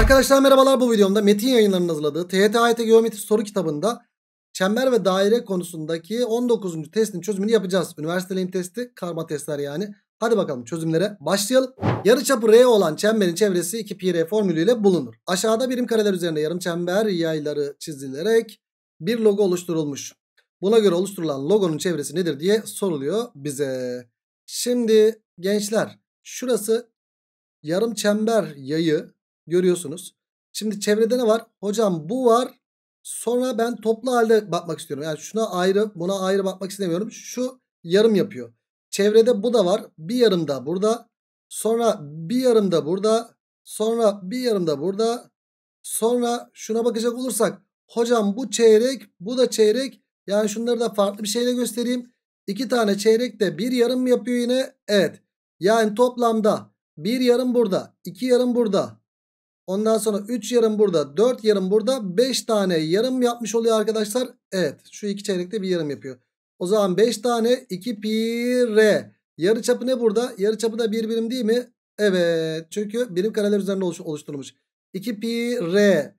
Arkadaşlar merhabalar bu videomda Metin yayınlarının hazırladığı TYT AYT Geometri soru kitabında çember ve daire konusundaki 19. testin çözümünü yapacağız. Üniversiteliğim testi, karma testler yani. Hadi bakalım çözümlere başlayalım. Yarıçapı R olan çemberin çevresi 2 πr R formülüyle bulunur. Aşağıda birim kareler üzerinde yarım çember yayları çizilerek bir logo oluşturulmuş. Buna göre oluşturulan logonun çevresi nedir diye soruluyor bize. Şimdi gençler şurası yarım çember yayı Görüyorsunuz. Şimdi çevrede ne var? Hocam bu var. Sonra ben toplu halde bakmak istiyorum. Yani şuna ayrı buna ayrı bakmak istemiyorum. Şu yarım yapıyor. Çevrede bu da var. Bir yarım da burada. Sonra bir yarım da burada. Sonra bir yarım da burada. Sonra şuna bakacak olursak. Hocam bu çeyrek bu da çeyrek. Yani şunları da farklı bir şeyle göstereyim. İki tane çeyrek de bir yarım yapıyor yine. Evet. Yani toplamda bir yarım burada. iki yarım burada. Ondan sonra 3 yarım burada 4 yarım burada 5 tane yarım yapmış oluyor arkadaşlar. Evet şu iki çeyrekte bir yarım yapıyor. O zaman 5 tane 2 pi r. Yarı çapı ne burada? Yarı çapı da bir birim değil mi? Evet çünkü birim kareler üzerinde oluş oluşturulmuş. 2 pi r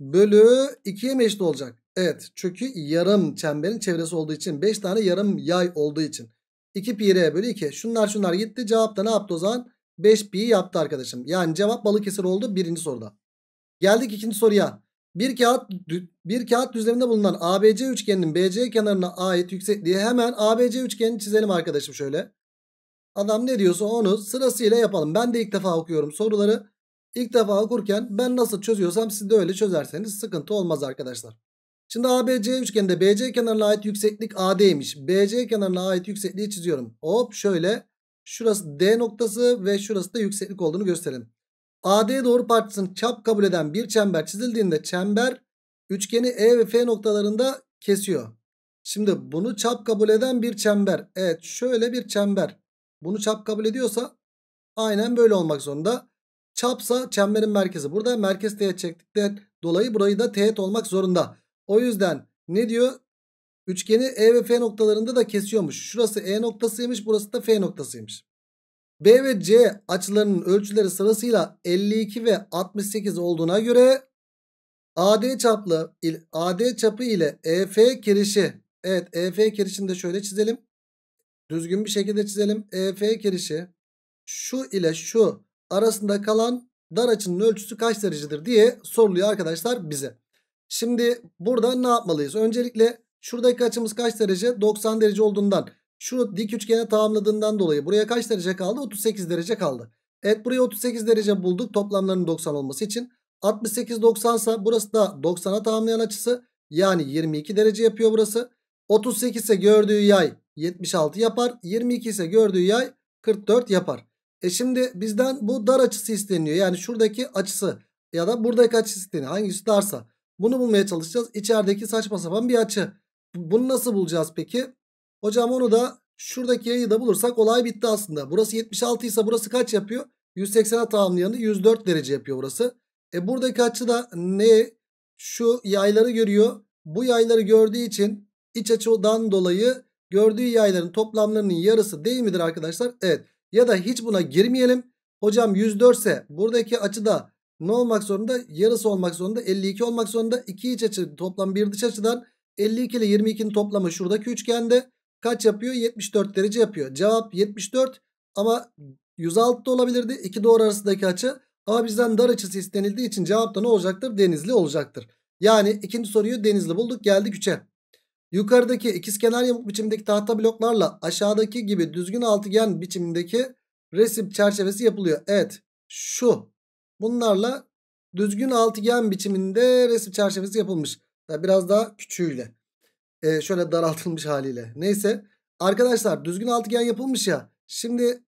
bölü 2'ye mi eşit olacak? Evet çünkü yarım çemberin çevresi olduğu için 5 tane yarım yay olduğu için. 2 pi r bölü 2. Şunlar şunlar gitti. Cevap da ne yaptı o zaman? 5 pi yaptı arkadaşım. Yani cevap Balıkesir oldu birinci soruda. Geldik ikinci soruya. Bir kağıt bir kağıt düzleminde bulunan ABC üçgeninin BC kenarına ait yüksekliği hemen ABC üçgenini çizelim arkadaşım şöyle. Adam ne diyorsa onu sırasıyla yapalım. Ben de ilk defa okuyorum soruları. İlk defa okurken ben nasıl çözüyorsam siz de öyle çözerseniz sıkıntı olmaz arkadaşlar. Şimdi ABC üçgeninde BC kenarına ait yükseklik AD'ymiş. BC kenarına ait yüksekliği çiziyorum. Hop şöyle Şurası D noktası ve şurası da yükseklik olduğunu gösterelim. AD doğru parçasının çap kabul eden bir çember çizildiğinde çember üçgeni E ve F noktalarında kesiyor. Şimdi bunu çap kabul eden bir çember. Evet şöyle bir çember. Bunu çap kabul ediyorsa aynen böyle olmak zorunda. Çapsa çemberin merkezi. Burada merkez teğet çektikten dolayı burayı da teğet olmak zorunda. O yüzden ne diyor? Üçgeni E ve F noktalarında da kesiyormuş. Şurası E noktasıymış burası da F noktasıymış. B ve C açılarının ölçüleri sırasıyla 52 ve 68 olduğuna göre AD çaplı AD çapı ile EF kirişi. Evet EF kirişini de şöyle çizelim. Düzgün bir şekilde çizelim. EF kirişi şu ile şu arasında kalan dar açının ölçüsü kaç derecedir diye soruluyor arkadaşlar bize. Şimdi burada ne yapmalıyız? Öncelikle Şuradaki açımız kaç derece? 90 derece olduğundan. Şu dik üçgene tamamladığından dolayı buraya kaç derece kaldı? 38 derece kaldı. Evet buraya 38 derece bulduk toplamlarının 90 olması için. 68 90 ise burası da 90'a tamamlayan açısı. Yani 22 derece yapıyor burası. 38 ise gördüğü yay 76 yapar. 22 ise gördüğü yay 44 yapar. E şimdi bizden bu dar açısı isteniyor. Yani şuradaki açısı ya da buradaki açısı isteniyor. Hangisi darsa. Bunu bulmaya çalışacağız. İçerideki saçma sapan bir açı. Bunu nasıl bulacağız peki? Hocam onu da şuradaki yayı da bulursak olay bitti aslında. Burası 76 ise burası kaç yapıyor? 180'e tamamlayanı 104 derece yapıyor burası. E buradaki açı da ne? Şu yayları görüyor. Bu yayları gördüğü için iç açıdan dolayı gördüğü yayların toplamlarının yarısı değil midir arkadaşlar? Evet. Ya da hiç buna girmeyelim. Hocam 104 ise buradaki açıda ne olmak zorunda? Yarısı olmak zorunda. 52 olmak zorunda. 2 iç açı toplam bir dış açıdan 52 ile 22'nin toplamı şuradaki üçgende kaç yapıyor? 74 derece yapıyor. Cevap 74 ama 106 da olabilirdi. İki doğru arasındaki açı. Ama bizden dar açısı istenildiği için cevap da ne olacaktır? Denizli olacaktır. Yani ikinci soruyu denizli bulduk. Geldik 3'e. Yukarıdaki ikizkenar yamuk biçimindeki tahta bloklarla aşağıdaki gibi düzgün altıgen biçimindeki resim çerçevesi yapılıyor. Evet şu bunlarla düzgün altıgen biçiminde resim çerçevesi yapılmış. Biraz daha küçüğüyle. E, şöyle daraltılmış haliyle. Neyse. Arkadaşlar düzgün altıgen yapılmış ya. Şimdi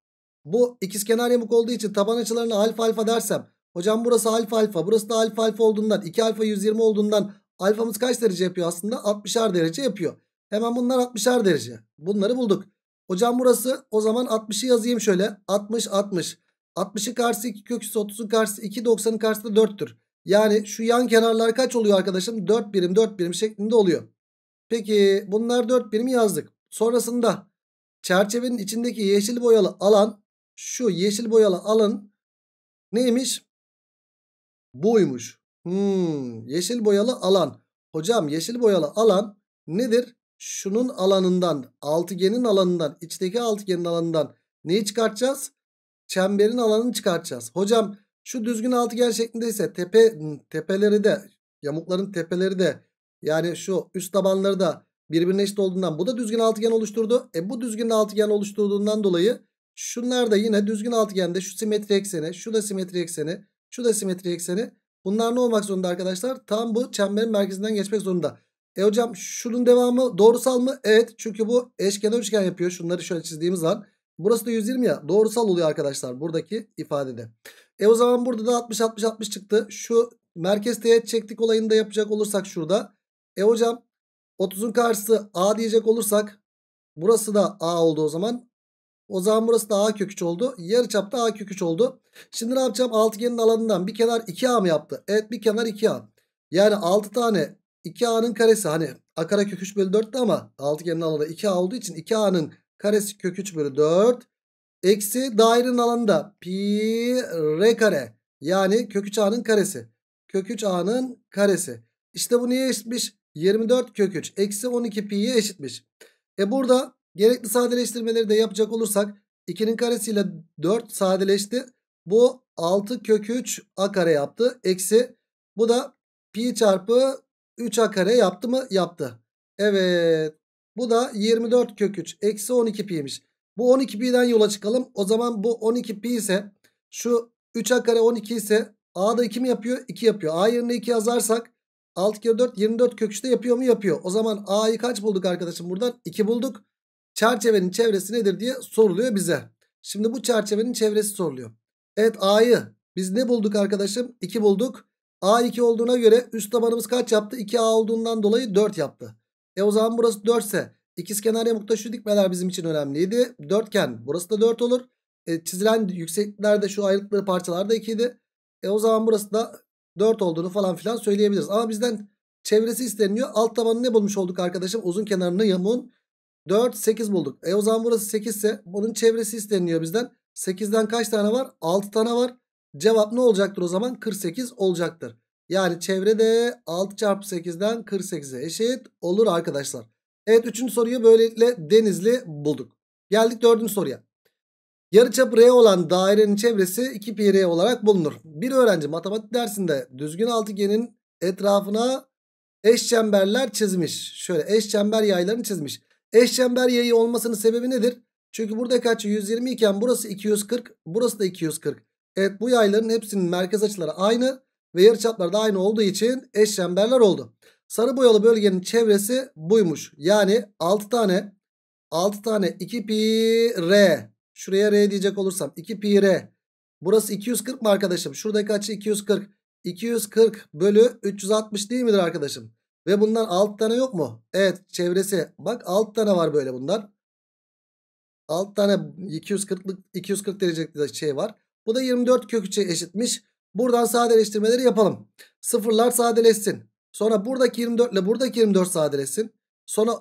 bu ikiz kenar yamuk olduğu için taban açılarını alfa alfa dersem. Hocam burası alfa alfa. Burası da alfa alfa olduğundan. 2 alfa 120 olduğundan. Alfamız kaç derece yapıyor aslında? 60'ar derece yapıyor. Hemen bunlar 60'ar derece. Bunları bulduk. Hocam burası o zaman 60'ı yazayım şöyle. 60 60. 60'ın karşısı 2 köküs 30'un karşısı 2 90'ın karşısı da 4'tür. Yani şu yan kenarlar kaç oluyor arkadaşım? 4 birim 4 birim şeklinde oluyor. Peki bunlar 4 birimi yazdık. Sonrasında çerçevenin içindeki yeşil boyalı alan şu yeşil boyalı alan neymiş? Buymuş. Hmm, yeşil boyalı alan. Hocam yeşil boyalı alan nedir? Şunun alanından, altıgenin alanından, içteki altıgenin alanından neyi çıkartacağız? Çemberin alanını çıkartacağız. Hocam şu düzgün altıgen şeklindeyse tepe hmm, tepeleri de yamukların tepeleri de yani şu üst tabanları da birbirine eşit olduğundan bu da düzgün altıgen oluşturdu. E bu düzgün altıgen oluşturduğundan dolayı şunlar da yine düzgün altıgende şu simetri ekseni, şu da simetri ekseni, şu da simetri ekseni. Bunlar ne olmak zorunda arkadaşlar? Tam bu çemberin merkezinden geçmek zorunda. E hocam şunun devamı doğrusal mı? Evet çünkü bu eşkenar üçgen yapıyor. Şunları şöyle çizdiğimiz zaman. Burası da 120 ya doğrusal oluyor arkadaşlar buradaki ifadede. E o zaman burada da 60-60-60 çıktı. Şu merkez teğet çektik olayını da yapacak olursak şurada. E hocam 30'un karşısı A diyecek olursak burası da A oldu o zaman. O zaman burası da A kök 3 oldu. yarı çapta A kök 3 oldu. Şimdi ne yapacağım? Altıgenin alanından bir kenar 2A mı yaptı? Evet bir kenar 2A. Yani 6 tane 2A'nın karesi hani A kare kök 3 bölü 4'tü ama altıgenin alanı 2A olduğu için 2A'nın karesi kök 3 bölü 4 eksi dairenin alanı da pi r kare yani kök 3A'nın karesi. Kök 3A'nın karesi. İşte bu niye eşitmiş? 24 kök 3 eksi 12 pi'ye eşitmiş. E burada gerekli sadeleştirmeleri de yapacak olursak 2'nin karesiyle 4 sadeleşti. Bu 6 kök 3 a kare yaptı. Eksi bu da pi çarpı 3 a kare yaptı mı? Yaptı. Evet. Bu da 24 kök 3 eksi 12 pi'ymiş. Bu 12 pi'den yola çıkalım. O zaman bu 12 pi ise şu 3 a kare 12 ise a da 2 mi yapıyor? 2 yapıyor. A yerine 2 yazarsak 6 kere 4 24 kök 3 yapıyor mu? Yapıyor. O zaman A'yı kaç bulduk arkadaşım buradan? 2 bulduk. Çerçevenin çevresi nedir diye soruluyor bize. Şimdi bu çerçevenin çevresi soruluyor. Evet A'yı biz ne bulduk arkadaşım? 2 bulduk. A 2 olduğuna göre üst tabanımız kaç yaptı? 2A olduğundan dolayı 4 yaptı. E o zaman burası 4 ise ikizkenar yamukta şu dikmeler bizim için önemliydi. 4 ken, burası da 4 olur. E, çizilen yüksekliklerde şu ayrıntılı parçalar da 2 idi. E o zaman burası da 4 olduğunu falan filan söyleyebiliriz. Ama bizden çevresi isteniyor. Alt tabanı ne bulmuş olduk arkadaşım? Uzun kenarını yamuğun 4, 8 bulduk. E o zaman burası 8 ise bunun çevresi isteniyor bizden. 8'den kaç tane var? 6 tane var. Cevap ne olacaktır o zaman? 48 olacaktır. Yani çevrede 6 çarpı 8'den 48'e eşit olur arkadaşlar. Evet 3. soruyu böylelikle Denizli bulduk. Geldik 4. soruya. Yarıçap R olan dairenin çevresi 2pi R olarak bulunur. Bir öğrenci matematik dersinde düzgün altıgenin etrafına eş çemberler çizmiş. Şöyle eş çember yaylarını çizmiş. Eş çember yayı olmasının sebebi nedir? Çünkü burada kaç 120 iken burası 240, burası da 240. Evet bu yayların hepsinin merkez açıları aynı ve yarıçapları da aynı olduğu için eş çemberler oldu. Sarı boyalı bölgenin çevresi buymuş. Yani 6 tane 6 tane 2 pi r Şuraya R diyecek olursam 2 pi R. Burası 240 mı arkadaşım? Şuradaki açı 240. 240 bölü 360 değil midir arkadaşım? Ve bunlar 6 tane yok mu? Evet çevresi. Bak 6 tane var böyle bunlar. 6 tane 240'lık 240 derecelik şey var. Bu da 24 kök eşitmiş. Buradan sadeleştirmeleri yapalım. Sıfırlar sadeleşsin. Sonra buradaki 24 ile buradaki 24 sadeleşsin. Sonra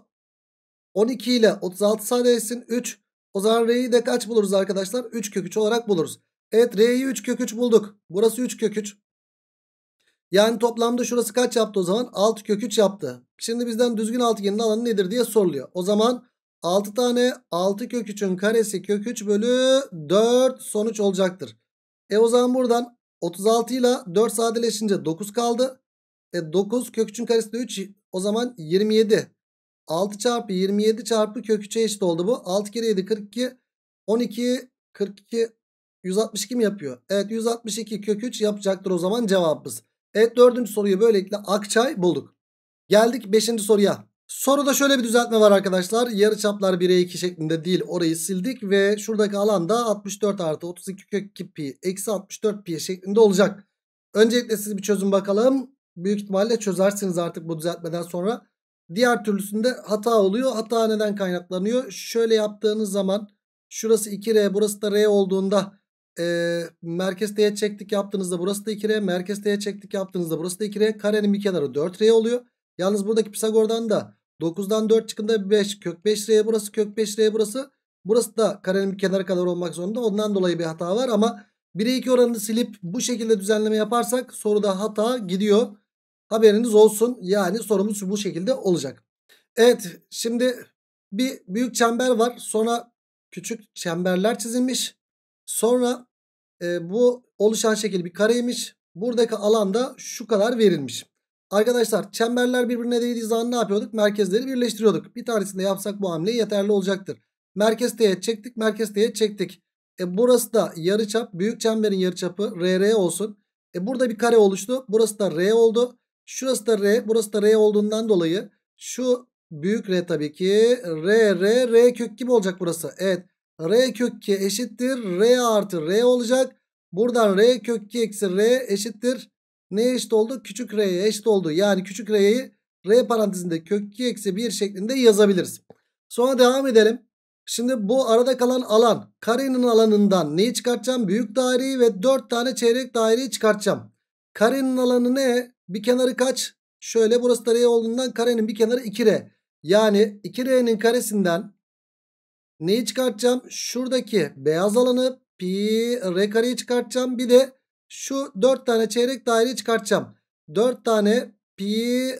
12 ile 36 sadeleşsin. 3 o zaman R'yi de kaç buluruz arkadaşlar? 3 kök 3 olarak buluruz. Evet R'yi 3 kök 3 bulduk. Burası 3 kök 3. Yani toplamda şurası kaç yaptı o zaman? 6 kök 3 yaptı. Şimdi bizden düzgün altıgenin alanı nedir diye soruluyor. O zaman 6 tane 6 kök 3'ün karesi kök 3 bölü 4 sonuç olacaktır. E o zaman buradan 36 ile 4 sadeleşince 9 kaldı. E 9 kök 3'ün karesi de 3 o zaman 27. 6 çarpı 27 çarpı kök 3'e eşit oldu bu. 6 kere 7 42. 12 42 162 mi yapıyor? Evet 162 kök 3 yapacaktır o zaman cevabımız. Evet dördüncü soruyu böylelikle Akçay bulduk. Geldik beşinci soruya. Soruda şöyle bir düzeltme var arkadaşlar. Yarıçaplar çaplar 1'e 2 şeklinde değil orayı sildik ve şuradaki alanda 64 artı 32 kök 2 pi eksi 64 pi şeklinde olacak. Öncelikle siz bir çözüm bakalım. Büyük ihtimalle çözersiniz artık bu düzeltmeden sonra. Diğer türlüsünde hata oluyor. Hata neden kaynaklanıyor? Şöyle yaptığınız zaman şurası 2R burası da R olduğunda e, merkez D'ye çektik yaptığınızda burası da 2R. Merkez D'ye çektik yaptığınızda burası da 2R. Karenin bir kenarı 4R oluyor. Yalnız buradaki Pisagor'dan da 9'dan 4 çıkında 5 kök 5R burası kök 5R burası. Burası da karenin bir kenarı kadar olmak zorunda. Ondan dolayı bir hata var ama 1'e 2 oranını silip bu şekilde düzenleme yaparsak soruda hata gidiyor. Haberiniz olsun. Yani sorumuz bu şekilde olacak. Evet şimdi bir büyük çember var. Sonra küçük çemberler çizilmiş. Sonra e, bu oluşan şekil bir kareymiş. Buradaki alanda şu kadar verilmiş. Arkadaşlar çemberler birbirine değdiği zaman ne yapıyorduk? Merkezleri birleştiriyorduk. Bir tanesinde yapsak bu hamleyi yeterli olacaktır. Merkez T'ye çektik, merkez T'ye çektik. E burası da yarıçap, büyük çemberin yarıçapı RR olsun. E burada bir kare oluştu. Burası da R oldu. Şurası da R. Burası da R olduğundan dolayı şu büyük R tabii ki. R, R, R kök gibi olacak burası. Evet. R kök 2 eşittir. R artı R olacak. Buradan R kök 2 eksi R eşittir. Ne eşit oldu? Küçük R'ye eşit oldu. Yani küçük R'yi R parantezinde kök 2 eksi 1 şeklinde yazabiliriz. Sonra devam edelim. Şimdi bu arada kalan alan karenin alanından neyi çıkartacağım? Büyük daireyi ve 4 tane çeyrek daireyi çıkartacağım. Karenin alanı ne? Bir kenarı kaç? Şöyle burası da R olduğundan karenin bir kenarı 2R. Yani 2R'nin karesinden neyi çıkartacağım? Şuradaki beyaz alanı pi R kareyi çıkartacağım. Bir de şu 4 tane çeyrek daireyi çıkartacağım. 4 tane pi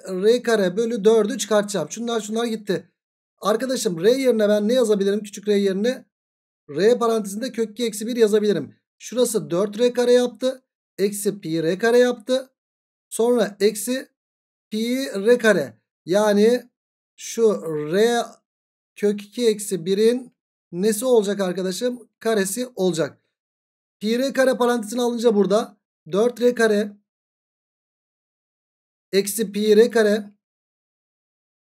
R kare bölü 4'ü çıkartacağım. Şunlar şunlar gitti. Arkadaşım R yerine ben ne yazabilirim küçük R yerine? R parantezinde kök 2 eksi 1 yazabilirim. Şurası 4 R kare yaptı. Eksi pi R kare yaptı. Sonra eksi pi r kare. Yani şu r kök 2 eksi 1'in nesi olacak arkadaşım? Karesi olacak. Pi r kare parantezini alınca burada 4 r kare eksi pi r kare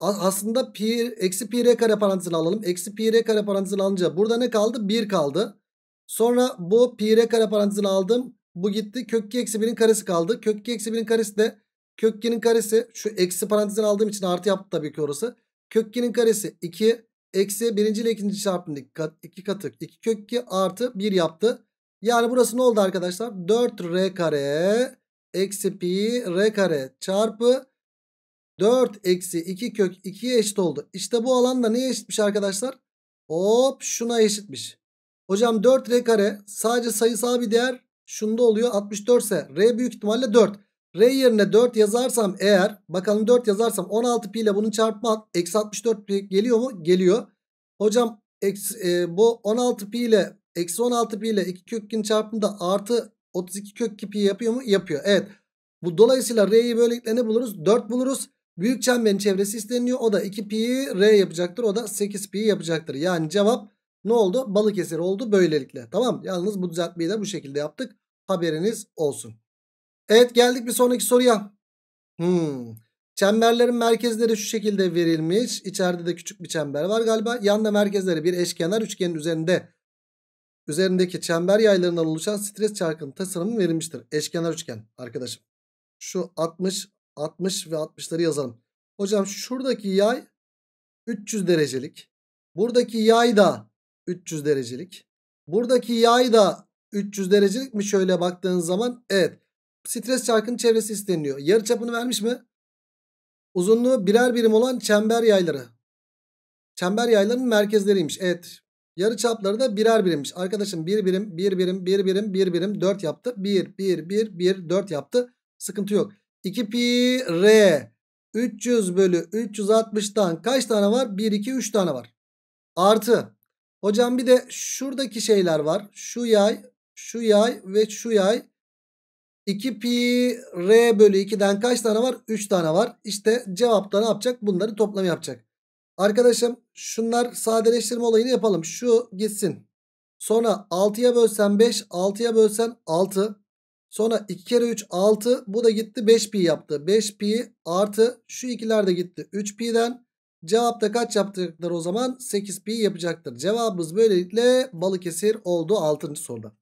aslında pi, eksi pi r kare parantezini alalım. Eksi pi r kare parantezini alınca burada ne kaldı? 1 kaldı. Sonra bu pi r kare parantezini aldım. Bu gitti. Kök 2 eksi 1'in karesi kaldı. Kök 2 eksi 1'in karesi de kök 2'nin karesi. Şu eksi parantezden aldığım için artı yaptı tabii ki orası. Kök 2'nin karesi 2 eksi 1. ile 2. çarpımındaki kat, katı 2 kök 2 artı 1 yaptı. Yani burası ne oldu arkadaşlar? 4r kare eksi pi r kare çarpı 4 eksi 2 kök 2'ye eşit oldu. İşte bu alanda neye eşitmiş arkadaşlar? Hop şuna eşitmiş. Hocam 4r kare sadece sayısal bir değer Şunda oluyor 64 ise R büyük ihtimalle 4. R yerine 4 yazarsam eğer bakalım 4 yazarsam 16 pi ile bunun çarpma eksi 64 pi geliyor mu? Geliyor. Hocam eksi, e, bu 16 pi ile eksi 16 pi ile 2 kökün çarpımında artı 32 kök 2 pi yapıyor mu? Yapıyor. Evet. Bu dolayısıyla R'yi böylelikle ne buluruz? 4 buluruz. Büyük çemberin çevresi isteniyor. O da 2 pi R yapacaktır. O da 8 pi yapacaktır. Yani cevap ne oldu? Balıkesir oldu böylelikle. Tamam. Yalnız bu düzeltmeyi de bu şekilde yaptık. Haberiniz olsun. Evet geldik bir sonraki soruya. Hmm. Çemberlerin merkezleri şu şekilde verilmiş. İçeride de küçük bir çember var galiba. Yanda merkezleri bir eşkenar üçgenin üzerinde üzerindeki çember yaylarından oluşan stres çarkının tasarımı verilmiştir. Eşkenar üçgen arkadaşım. Şu 60, 60 ve 60'ları yazalım. Hocam şuradaki yay 300 derecelik. Buradaki yay da 300 derecelik. Buradaki yay da 300 derecelik mi şöyle baktığın zaman? Evet. Stres çarkının çevresi isteniyor. Yarı çapını vermiş mi? Uzunluğu birer birim olan çember yayları. Çember yaylarının merkezleriymiş. Evet. Yarı çapları da birer birimmiş. Arkadaşım bir birim, bir birim, bir birim, bir birim, dört yaptı. Bir, bir, bir, bir, dört yaptı. Sıkıntı yok. 2 pi r 300 bölü 360'tan kaç tane var? 1, 2, 3 tane var. Artı. Hocam bir de şuradaki şeyler var. Şu yay şu yay ve şu yay. 2 pi r bölü 2'den kaç tane var? 3 tane var. İşte cevapta ne yapacak? Bunları toplam yapacak. Arkadaşım şunlar sadeleştirme olayını yapalım. Şu gitsin. Sonra 6'ya bölsen 5, 6'ya bölsen 6. Sonra 2 kere 3 6. Bu da gitti 5 pi yaptı. 5 pi artı şu ikiler de gitti. 3 pi'den cevapta kaç yapacaklar o zaman? 8 pi yapacaktır. Cevabımız böylelikle Balıkesir oldu 6. soruda.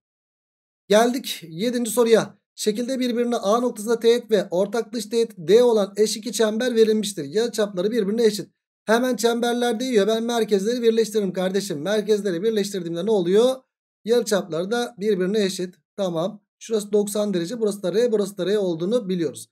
Geldik 7. soruya. Şekilde birbirine A noktasında teğet ve ortak dış teğet D olan eş iki çember verilmiştir. Ya çapları birbirine eşit. Hemen çemberler değiyor. Ben merkezleri birleştiririm kardeşim. Merkezleri birleştirdiğimde ne oluyor? Yarı çapları da birbirine eşit. Tamam. Şurası 90 derece. Burası da R. Burası da R olduğunu biliyoruz.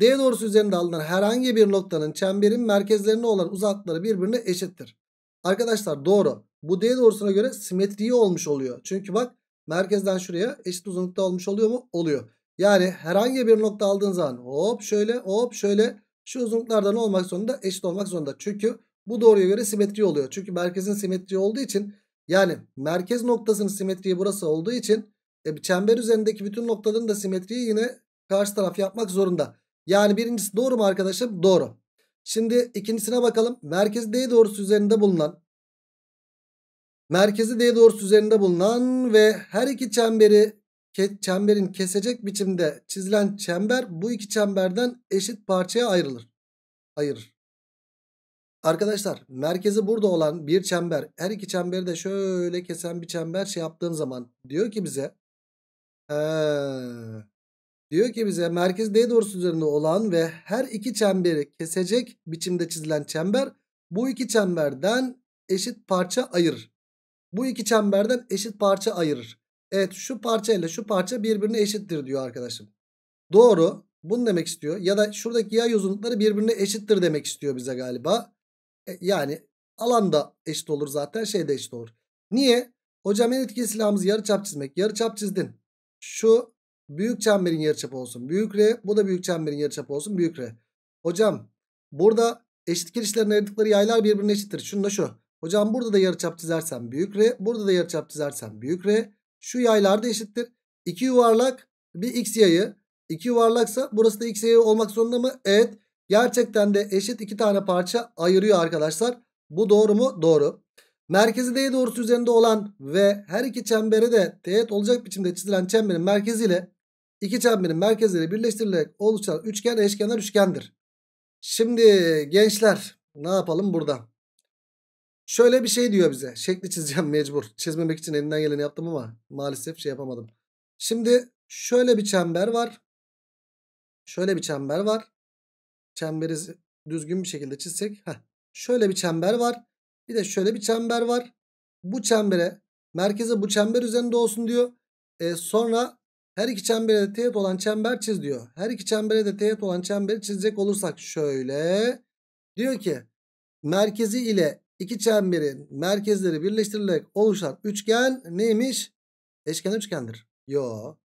D doğrusu üzerinde alınan herhangi bir noktanın çemberin merkezlerine olan uzaklıkları birbirine eşittir. Arkadaşlar doğru. Bu D doğrusuna göre simetriği olmuş oluyor. Çünkü bak merkezden şuraya eşit uzunlukta olmuş oluyor mu? Oluyor. Yani herhangi bir nokta aldığın zaman hop şöyle hop şöyle şu uzunluklardan olmak zorunda eşit olmak zorunda. Çünkü bu doğruya göre simetri oluyor. Çünkü merkezin simetri olduğu için yani merkez noktasının simetriği burası olduğu için e, çember üzerindeki bütün noktaların da simetriyi yine karşı taraf yapmak zorunda. Yani birincisi doğru mu arkadaşım? Doğru. Şimdi ikincisine bakalım. Merkez D doğrusu üzerinde bulunan Merkezi D doğrusu üzerinde bulunan ve her iki çemberi ke çemberin kesecek biçimde çizilen çember bu iki çemberden eşit parçaya ayrılır. Ayırır. Arkadaşlar merkezi burada olan bir çember her iki çemberi de şöyle kesen bir çember şey yaptığım zaman diyor ki bize ee, diyor ki bize merkezi D doğrusu üzerinde olan ve her iki çemberi kesecek biçimde çizilen çember bu iki çemberden eşit parça ayırır. Bu iki çemberden eşit parça ayırır. Evet şu parça ile şu parça birbirine eşittir diyor arkadaşım. Doğru. Bunu demek istiyor. Ya da şuradaki yay uzunlukları birbirine eşittir demek istiyor bize galiba. E, yani alan da eşit olur zaten şey de eşit olur. Niye? Hocam en etkili silahımız yarı çap çizmek. Yarı çap çizdin. Şu büyük çemberin yarı yarıçapı olsun. Büyük R. Bu da büyük çemberin yarı yarıçapı olsun. Büyük R. Hocam burada eşit kirişlerin ayırdıkları yaylar birbirine eşittir. Şunu da şu. Hocam burada da yarıçap çizersem büyük R. Burada da yarıçap çizersem büyük R. Şu yaylar da eşittir. İki yuvarlak bir x yayı. 2 yuvarlaksa burası da x yayı olmak zorunda mı? Evet. Gerçekten de eşit iki tane parça ayırıyor arkadaşlar. Bu doğru mu? Doğru. Merkezi D doğrusu üzerinde olan ve her iki çembere de teğet olacak biçimde çizilen çemberin merkeziyle iki çemberin merkezleri birleştirilerek oluşan üçgen eşkenar üçgendir. Şimdi gençler ne yapalım burada? Şöyle bir şey diyor bize. Şekli çizeceğim mecbur. Çizmemek için elinden geleni yaptım ama maalesef şey yapamadım. Şimdi şöyle bir çember var. Şöyle bir çember var. Çemberi düzgün bir şekilde çizsek. Heh. Şöyle bir çember var. Bir de şöyle bir çember var. Bu çembere merkeze bu çember üzerinde olsun diyor. E, sonra her iki çembere de teğet olan çember çiz diyor. Her iki çembere de teğet olan çemberi çizecek olursak şöyle. Diyor ki merkezi ile İki çemberin merkezleri birleştirilerek oluşan üçgen neymiş? Eşken üçgendir. Yo.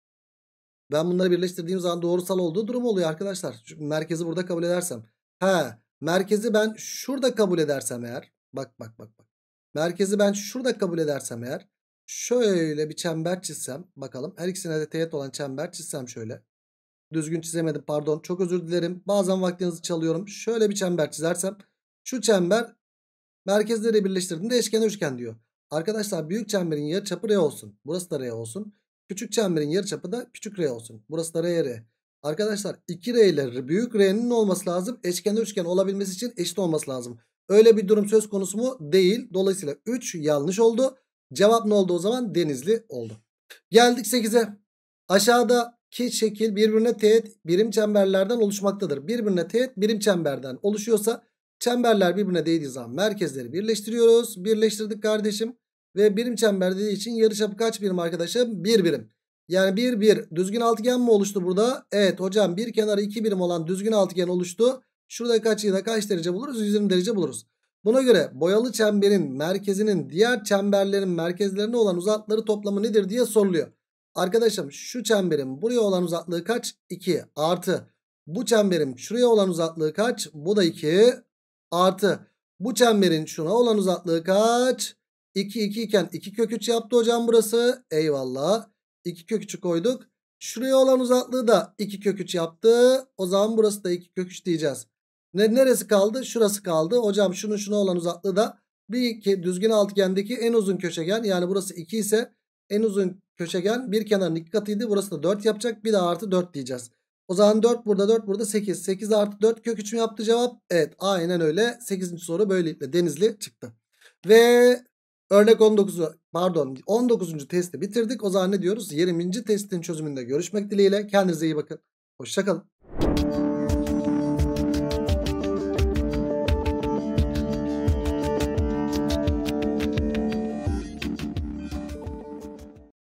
Ben bunları birleştirdiğim zaman doğrusal olduğu durum oluyor arkadaşlar. Çünkü merkezi burada kabul edersem. He. Merkezi ben şurada kabul edersem eğer. Bak bak bak bak. Merkezi ben şurada kabul edersem eğer. Şöyle bir çember çizsem. Bakalım. Her ikisine de teğet olan çember çizsem şöyle. Düzgün çizemedim pardon. Çok özür dilerim. Bazen vaktinizi çalıyorum. Şöyle bir çember çizersem. Şu çember Merkezleri birleştirdiğinde eşken üçgen diyor. Arkadaşlar büyük çemberin yarıçapı R olsun. Burası da R olsun. Küçük çemberin yarıçapı da küçük R olsun. Burası da R R. Arkadaşlar 2R ile büyük R'nin olması lazım. Eşkenar üçgen olabilmesi için eşit olması lazım. Öyle bir durum söz konusu mu? Değil. Dolayısıyla 3 yanlış oldu. Cevap ne oldu o zaman? Denizli oldu. Geldik 8'e. Aşağıdaki şekil birbirine teğet birim çemberlerden oluşmaktadır. Birbirine teğet birim çemberden oluşuyorsa Çemberler birbirine değdiği zaman merkezleri birleştiriyoruz. Birleştirdik kardeşim. Ve birim çember dediği için yarı yarıçapı kaç birim arkadaşım? Bir birim. Yani bir bir düzgün altıgen mi oluştu burada? Evet hocam bir kenarı iki birim olan düzgün altıgen oluştu. şurada kaç da kaç derece buluruz? 120 derece buluruz. Buna göre boyalı çemberin merkezinin diğer çemberlerin merkezlerine olan uzakları toplamı nedir diye soruluyor. Arkadaşım şu çemberin buraya olan uzaklığı kaç? 2 artı bu çemberin şuraya olan uzaklığı kaç? Bu da 2 artı bu çemberin şuna olan uzaklığı kaç? 2 2 iken 2 kök 3 yaptı hocam burası. Eyvallah. 2 kök 3'ü koyduk. Şuraya olan uzaklığı da 2 kök 3 yaptı. O zaman burası da 2 kök 3 diyeceğiz. Ne, neresi kaldı? Şurası kaldı. Hocam şunun şuna olan uzaklığı da bir iki, düzgün altıgendeki en uzun köşegen yani burası 2 ise en uzun köşegen bir kenarın 2 katıydı. Burası da 4 yapacak. Bir de artı 4 diyeceğiz. O zaman 4 burada 4 burada 8. 8 artı 4 kök 3 mü yaptı cevap? Evet aynen öyle. 8. soru böylelikle Denizli çıktı. Ve örnek 19 pardon 19. testi bitirdik. O zaman ne diyoruz? 20. testin çözümünde görüşmek dileğiyle. Kendinize iyi bakın. Hoşçakalın.